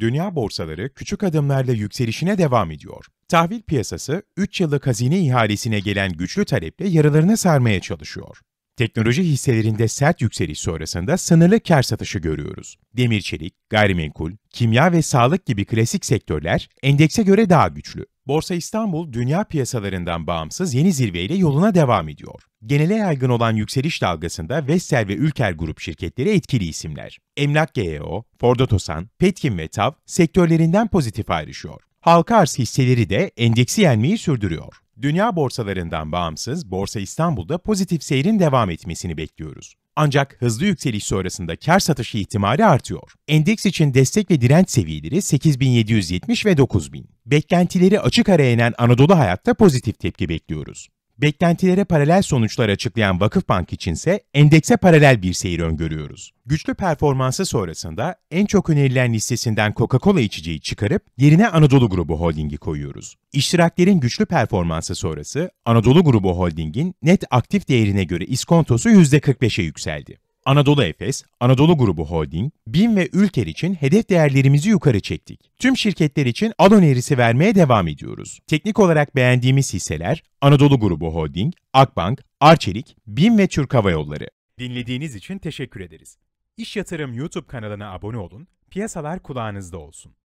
dünya borsaları küçük adımlarla yükselişine devam ediyor. Tahvil piyasası 3 yıllık hazine ihalesine gelen güçlü taleple yarılarını sarmaya çalışıyor. Teknoloji hisselerinde sert yükseliş sonrasında sınırlı kar satışı görüyoruz. Demir çelik, gayrimenkul, kimya ve sağlık gibi klasik sektörler endekse göre daha güçlü. Borsa İstanbul, dünya piyasalarından bağımsız yeni zirveyle yoluna devam ediyor. Genele yaygın olan yükseliş dalgasında Vestel ve Ülker grup şirketleri etkili isimler. Emlak GEO, Ford Otosan, Petkim ve TAV sektörlerinden pozitif ayrışıyor. Halka arz hisseleri de endeksi yenmeyi sürdürüyor. Dünya borsalarından bağımsız Borsa İstanbul'da pozitif seyrin devam etmesini bekliyoruz. Ancak hızlı yükseliş sonrasında kar satışı ihtimali artıyor. Endeks için destek ve direnç seviyeleri 8770 ve 9000. Beklentileri açık ara inen Anadolu Hayat'ta pozitif tepki bekliyoruz. Beklentilere paralel sonuçlar açıklayan Vakıfbank içinse endekse paralel bir seyir öngörüyoruz. Güçlü performansı sonrasında en çok önerilen listesinden Coca-Cola içeceği çıkarıp yerine Anadolu Grubu Holding'i koyuyoruz. İştiraklerin güçlü performansı sonrası Anadolu Grubu Holding'in net aktif değerine göre iskontosu %45'e yükseldi. Anadolu Efes, Anadolu Grubu Holding, BİM ve Ülker için hedef değerlerimizi yukarı çektik. Tüm şirketler için ad önerisi vermeye devam ediyoruz. Teknik olarak beğendiğimiz hisseler Anadolu Grubu Holding, Akbank, Arçelik, BİM ve Türk Hava Yolları. Dinlediğiniz için teşekkür ederiz. İş Yatırım YouTube kanalına abone olun, piyasalar kulağınızda olsun.